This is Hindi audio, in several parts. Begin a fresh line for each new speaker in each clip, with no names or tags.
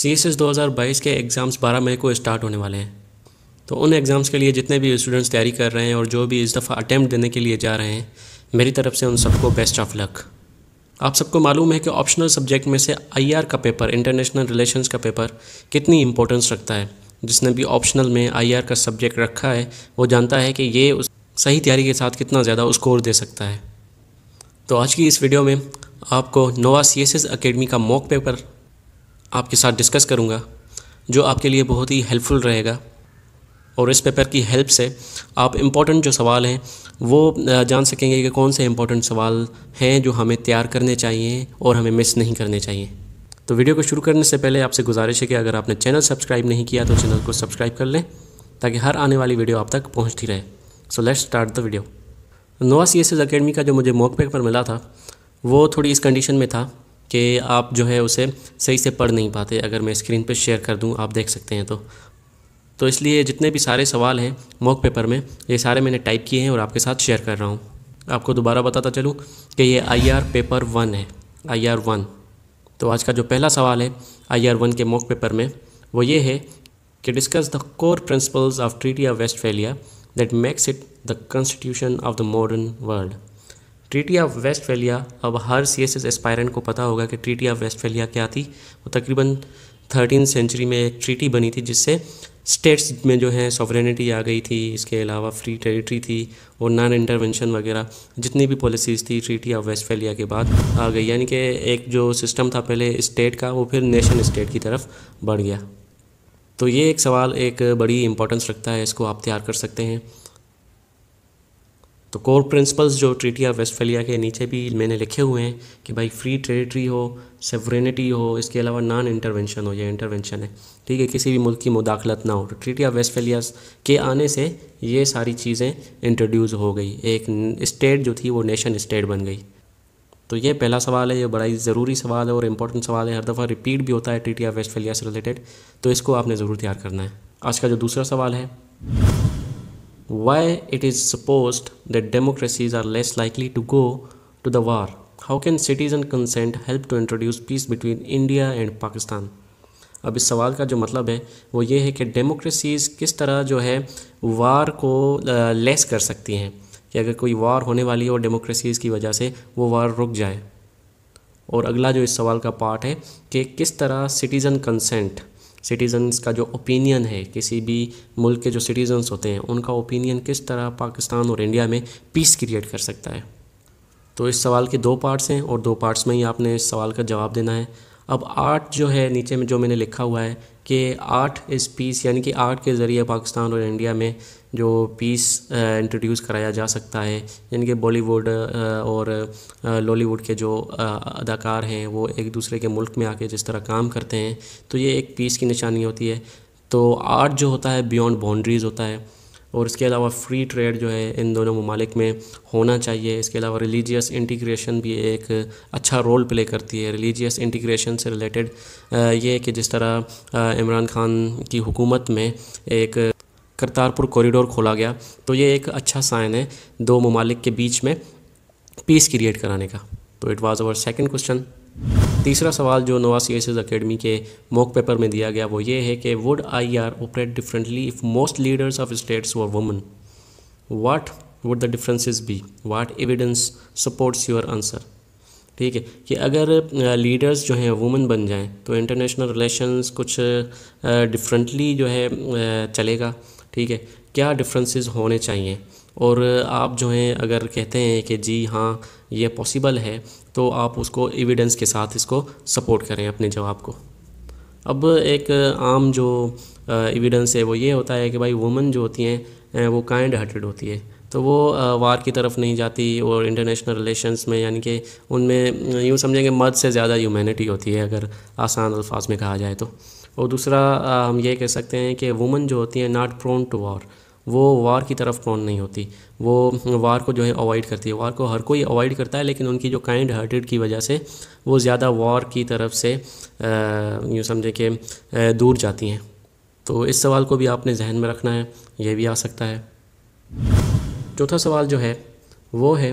सी एस एस दो हज़ार बाईस के एग्ज़ाम्स बारह मई को स्टार्ट होने वाले हैं तो उन एग्ज़ाम्स के लिए जितने भी स्टूडेंट्स तैयारी कर रहे हैं और जो भी इस दफ़ा अटैम्प्ट देने के लिए जा रहे हैं मेरी तरफ से उन सबको बेस्ट ऑफ लक आप सबको मालूम है कि ऑप्शनल सब्जेक्ट में से आईआर का पेपर इंटरनेशनल रिलेशंस का पेपर कितनी इंपॉर्टेंस रखता है जिसने भी ऑप्शनल में आईआर का सब्जेक्ट रखा है वो जानता है कि ये उस सही तैयारी के साथ कितना ज़्यादा स्कोर दे सकता है तो आज की इस वीडियो में आपको नोवा सी एस का मॉक पेपर आपके साथ डिस्कस करूँगा जो आपके लिए बहुत ही हेल्पफुल रहेगा और इस पेपर की हेल्प से आप इम्पॉर्टेंट जो सवाल हैं वो जान सकेंगे कि कौन से इम्पॉर्टेंट सवाल हैं जो हमें तैयार करने चाहिए और हमें मिस नहीं करने चाहिए तो वीडियो को शुरू करने से पहले आपसे गुजारिश है कि अगर आपने चैनल सब्सक्राइब नहीं किया तो चैनल को सब्सक्राइब कर लें ताकि हर आने वाली वीडियो आप तक पहुँचती रहे so let's start the video Nova C S Academy का जो मुझे मॉक पेपर मिला था वो थोड़ी इस कंडीशन में था कि आप जो है उसे सही से पढ़ नहीं पाते अगर मैं स्क्रीन पर शेयर कर दूँ आप देख सकते हैं तो तो इसलिए जितने भी सारे सवाल हैं मॉक पेपर में ये सारे मैंने टाइप किए हैं और आपके साथ शेयर कर रहा हूँ आपको दोबारा बताता चलूँ कि ये आई आर पेपर वन है आई आर वन तो आज का जो पहला सवाल है आई आर वन के मॉक पेपर में वो ये है कि discuss the core principles of treaty of Westphalia that makes it the constitution of the modern world treaty of Westphalia अब हर सी एस एस्पायरेंट को पता होगा कि ट्रीटी ऑफ वेस्टफेलिया क्या थी वो तकरीबन थर्टीन सेंचुरी में एक ट्रीटी बनी थी जिससे स्टेट्स में जो है सॉवरेनिटी आ गई थी इसके अलावा फ्री टेरिटरी थी और नॉन इंटरवेंशन वगैरह जितनी भी पॉलिसीज़ थी ट्रीटी ऑफ वेस्टफेलिया के बाद आ गई यानी कि एक जो सिस्टम था पहले स्टेट का वो फिर नेशन स्टेट की तरफ बढ़ गया तो ये एक सवाल एक बड़ी इंपॉर्टेंस रखता है इसको आप तैयार कर सकते हैं तो कोर प्रिंसिपल्स जो ट्रीटी ऑफ वेस्टफेलिया के नीचे भी मैंने लिखे हुए हैं कि भाई फ्री टेरिटरी हो सेवरेनिटी हो इसके अलावा नॉन इंटरवेंशन हो या इंटरवेंशन है ठीक है किसी भी मुल्क की मुदाखलत ना हो तो ट्रीटी ऑफ वेस्टफेलिया के आने से ये सारी चीज़ें इंट्रोड्यूस हो गई एक स्टेट जो थी वो नेशन स्टेट बन गई तो ये पहला सवाल है ये बड़ा ही ज़रूरी सवाल है और इम्पॉर्टेंट सवाल है हर दफ़ा रिपीट भी होता है ट्रीटी ऑफ वेस्टफेलिया से रिलेटेड तो इसको आपने ज़रूर तैयार करना है आज का जो दूसरा सवाल है why it is supposed that democracies are less likely to go to the war how can citizen consent help to introduce peace between india and pakistan अब इस सवाल का जो मतलब है वो ये है कि डेमोक्रेसीज़ किस तरह जो है वार को लेस कर सकती हैं कि अगर कोई वार होने वाली है हो और डेमोक्रेसीज़ की वजह से वो वार रुक जाए और अगला जो इस सवाल का पार्ट है कि किस तरह सिटीज़न कंसेंट सिटीज़न्स का जो ओपिनियन है किसी भी मुल्क के जो सिटीज़न्स होते हैं उनका ओपिनियन किस तरह पाकिस्तान और इंडिया में पीस क्रिएट कर सकता है तो इस सवाल के दो पार्ट्स हैं और दो पार्ट्स में ही आपने इस सवाल का जवाब देना है अब आर्ट जो है नीचे में जो मैंने लिखा हुआ है कि आर्ट इस पीस यानी कि आर्ट के ज़रिए पाकिस्तान और इंडिया में जो पीस इंट्रोड्यूस uh, कराया जा सकता है जिनके बॉलीवुड uh, और लॉलीवुड uh, के जो अदाकार हैं वो एक दूसरे के मुल्क में आके जिस तरह काम करते हैं तो ये एक पीस की निशानी होती है तो आर्ट जो होता है बियॉन्ड बाउंड्रीज़ होता है और इसके अलावा फ्री ट्रेड जो है इन दोनों ममालिक में होना चाहिए इसके अलावा रिलीजियस इंटीग्रेशन भी एक अच्छा रोल प्ले करती है रिलीजियस इंटीग्रेशन से रिलेटेड ये कि जिस तरह इमरान खान की हुकूमत में एक करतारपुर कॉरिडोर खोला गया तो ये एक अच्छा साइन है दो ममालिक के बीच में पीस क्रिएट कराने का तो it was our second question तीसरा सवाल जो नोवा सी एस अकेडमी के मॉक पेपर में दिया गया वो ये है कि would I R operate differently if most leaders of states were women what would the differences be what evidence supports your answer ठीक है कि अगर लीडर्स जो हैं वुमेन बन जाएं तो इंटरनेशनल रिलेशंस कुछ डिफरेंटली जो है चलेगा ठीक है क्या डिफरेंसेस होने चाहिए और आप जो हैं अगर कहते हैं कि जी हाँ ये पॉसिबल है तो आप उसको एविडेंस के साथ इसको सपोर्ट करें अपने जवाब को अब एक आम जो एविडेंस है वो ये होता है कि भाई वुमेन जो होती हैं वो काइंड हार्टेड होती है तो वो वार की तरफ नहीं जाती और इंटरनेशनल रिलेशंस में यानी कि उनमें यूँ समझेंगे मर्द से ज़्यादा ह्यूमैनिटी होती है अगर आसान अल्फाज में कहा जाए तो और दूसरा हम ये कह सकते हैं कि वुमन जो होती हैं नॉट प्रोन टू वार वो वार की तरफ प्रोन नहीं होती वो वार को जो है अवॉइड करती है वार को हर कोई अवॉइड करता है लेकिन उनकी जो काइंड हार्टेड की वजह से वो ज़्यादा वार की तरफ से यूँ समझे कि दूर जाती हैं तो इस सवाल को भी आपने जहन में रखना है ये भी आ सकता है चौथा सवाल जो है वो है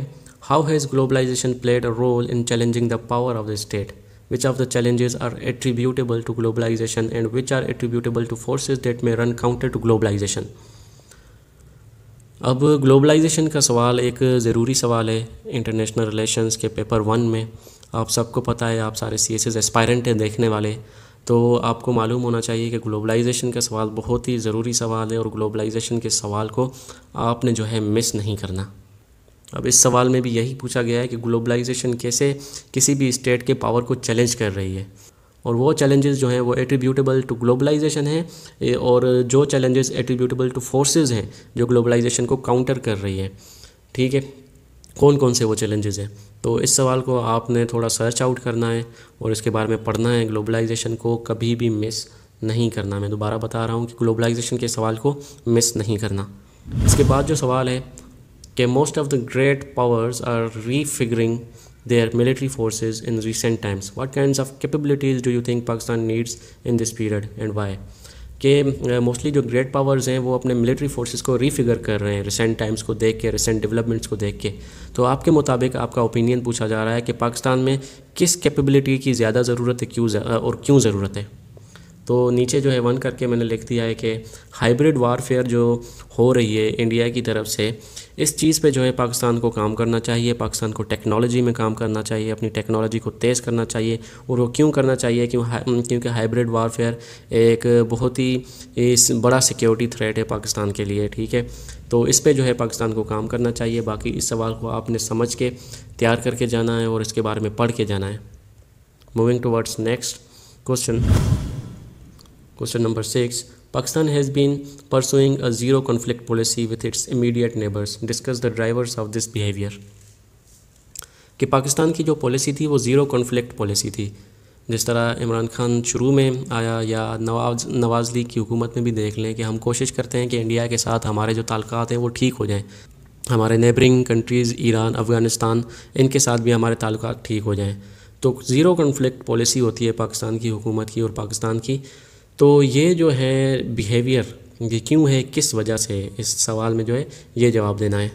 how has globalization played a role in challenging the power of the state which of the challenges are attributable to globalization and which are attributable to forces that may run counter to globalization अब ग्लोबलाइजेशन का सवाल एक ज़रूरी सवाल है इंटरनेशनल रिलेशंस के पेपर वन में आप सबको पता है आप सारे सी एस एस्पायरेंट हैं देखने वाले तो आपको मालूम होना चाहिए कि ग्लोबलाइजेशन का सवाल बहुत ही ज़रूरी सवाल है और ग्लोबलाइजेशन के सवाल को आपने जो है मिस नहीं करना अब इस सवाल में भी यही पूछा गया है कि ग्लोबलाइजेशन कैसे किसी भी स्टेट के पावर को चैलेंज कर रही है और वो चैलेंजेस जो हैं वो एट्रीब्यूटेबल टू ग्लोबलाइजेशन हैं और जो चैलेंजेस एट्रीब्यूटेबल टू फोर्सेस हैं जो ग्लोबलाइजेशन को काउंटर कर रही है ठीक है कौन कौन से वो चैलेंजेस हैं तो इस सवाल को आपने थोड़ा सर्च आउट करना है और इसके बारे में पढ़ना है ग्लोबलाइजेशन को कभी भी मिस नहीं करना मैं दोबारा बता रहा हूँ कि ग्लोबलाइजेशन के सवाल को मिस नहीं करना इसके बाद जो सवाल है कि most of the great powers are refiguring their military forces in recent times what kind of capabilities do you think Pakistan needs in this period and why के मोस्टली uh, जो ग्रेट पावर्स हैं वो अपने मिलिट्री फोर्सेस को रीफिगर कर रहे हैं रिसेंट टाइम्स को देख के रिसेंट डेवलपमेंट्स को देख के तो आपके मुताबिक आपका ओपिनियन पूछा जा रहा है कि पाकिस्तान में किस कैपेबिलिटी की ज़्यादा ज़रूरत है क्यों uh, और क्यों ज़रूरत है तो नीचे जो है वन करके मैंने लिख दिया है कि हाइब्रिड वारफेयर जो हो रही है इंडिया की तरफ से इस चीज़ पे जो है पाकिस्तान को काम करना चाहिए पाकिस्तान को टेक्नोलॉजी में काम करना चाहिए अपनी टेक्नोलॉजी को तेज़ करना चाहिए और वो क्यों करना चाहिए क्यों क्योंकि हाइब्रिड वारफेयर एक बहुत ही बड़ा सिक्योरिटी थ्रेट है पाकिस्तान के लिए ठीक है तो इस पे जो है पाकिस्तान को काम करना चाहिए बाकी इस सवाल को आपने समझ के तैयार करके जाना है और इसके बारे में पढ़ के जाना है moving towards next question question number six Pakistan has been pursuing a zero conflict policy with its immediate neighbors. Discuss the drivers of this behavior. कि पाकिस्तान की जो पॉलिसी थी वो ज़ीरो कॉन्फ्लिक्ट पॉलिसी थी जिस तरह इमरान खान शुरू में आया या नवाज नवाज लीग की हुकूमत में भी देख लें कि हम कोशिश करते हैं कि इंडिया के साथ हमारे जो ताल्लुक हैं वो ठीक हो जाएँ हमारे नेबरिंग कंट्रीज़ ईरान अफ़गानिस्तान इनके साथ भी हमारे ताल्लुक ठीक हो जाएँ तो ज़ीरो कन्फ्लिक्ट पॉलिसी होती है पाकिस्तान की हुकूमत की और पाकिस्तान की तो ये जो है बिहेवियर ये क्यों है किस वजह से इस सवाल में जो है ये जवाब देना है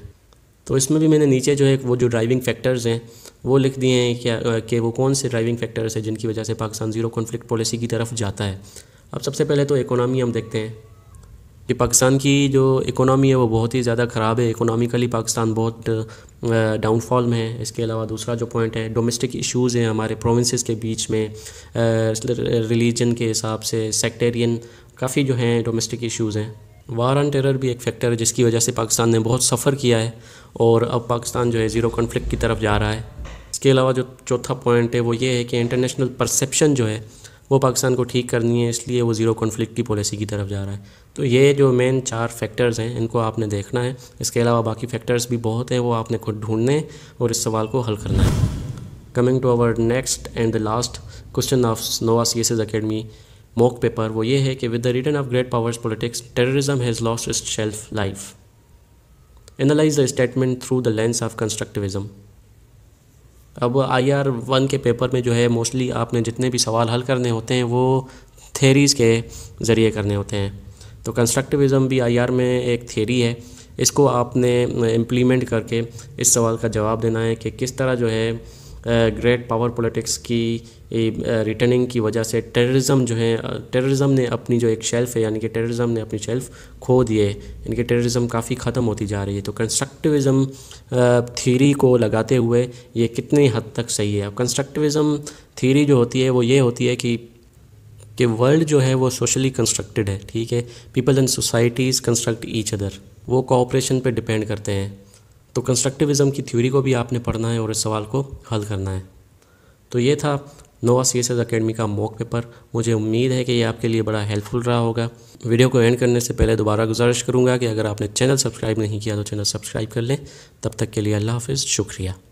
तो इसमें भी मैंने नीचे जो है वो जो ड्राइविंग फैक्टर्स हैं वो लिख दिए हैं क्या कि वो कौन से ड्राइविंग फैक्टर्स हैं जिनकी वजह से पाकिस्तान ज़ीरो कॉन्फ्लिक्ट पॉलिसी की तरफ जाता है अब सबसे पहले तो इकोनॉमी हम देखते हैं कि पाकिस्तान की जो इकोनॉमी है वो बहुत ही ज़्यादा ख़राब है इकोनॉमिकली पाकिस्तान बहुत डाउनफॉल में है इसके अलावा दूसरा जो पॉइंट है डोमेस्टिक इश्यूज़ हैं हमारे प्रोविंसेस के बीच में रिलीजन के हिसाब से सेक्टेरियन काफ़ी जो हैं डोमेस्टिक इश्यूज़ हैं वार ऑन टेरर भी एक फैक्टर है जिसकी वजह से पाकिस्तान ने बहुत सफ़र किया है और अब पाकिस्तान जो है ज़ीरो कॉन्फ्लिक्ट की तरफ जा रहा है इसके अलावा जो चौथा पॉइंट है वो ये है कि इंटरनेशनल परसेप्शन जो है वो पाकिस्तान को ठीक करनी है इसलिए वो ज़ीरो कॉन्फ्लिक्ट की पॉलिसी की तरफ जा रहा है तो ये जो मेन चार फैक्टर्स हैं इनको आपने देखना है इसके अलावा बाकी फैक्टर्स भी बहुत हैं वो आपने खुद ढूंढने और इस सवाल को हल करना है coming to our next and the last question of Nova C S Academy mock paper वो ये है कि with the return of great powers politics terrorism has lost its shelf life analyse the statement through the lens of constructivism अब आई आर वन के पेपर में जो है मोस्टली आपने जितने भी सवाल हल करने होते हैं वो थेरीज़ के ज़रिए करने होते हैं तो कंस्ट्रक्टिविज़म भी आई आर में एक थेरी है इसको आपने इम्प्लीमेंट करके इस सवाल का जवाब देना है कि किस तरह जो है ग्रेट पावर पॉलिटिक्स की रिटर्निंग की वजह से टेररिज्म जो है टेररिज्म ने अपनी जो एक शेल्फ है यानी कि टेररिज्म ने अपनी शेल्फ खो दी है यानी कि टेररिज्म काफ़ी ख़त्म होती जा रही है तो कंस्ट्रक्टिविज़म थीरी को लगाते हुए ये कितनी हद तक सही है कंस्ट्रक्टिविज़म थीरी जो होती है वो ये होती है कि कि वर्ल्ड जो है वो सोशली कंस्ट्रक्टेड है ठीक है people and societies construct each other वो कॉपरेशन पे डिपेंड करते हैं तो कंस्ट्रक्टिविज़म की थ्योरी को भी आपने पढ़ना है और इस सवाल को हल करना है तो ये था नोवा सी एस अकेडमी का मॉक पेपर मुझे उम्मीद है कि ये आपके लिए बड़ा हेल्पफुल रहा होगा वीडियो को एंड करने से पहले दोबारा गुजारिश करूँगा कि अगर आपने चैनल सब्सक्राइब नहीं किया तो चैनल सब्सक्राइब कर लें तब तक के लिए अल्लाह हाफिज़ शुक्रिया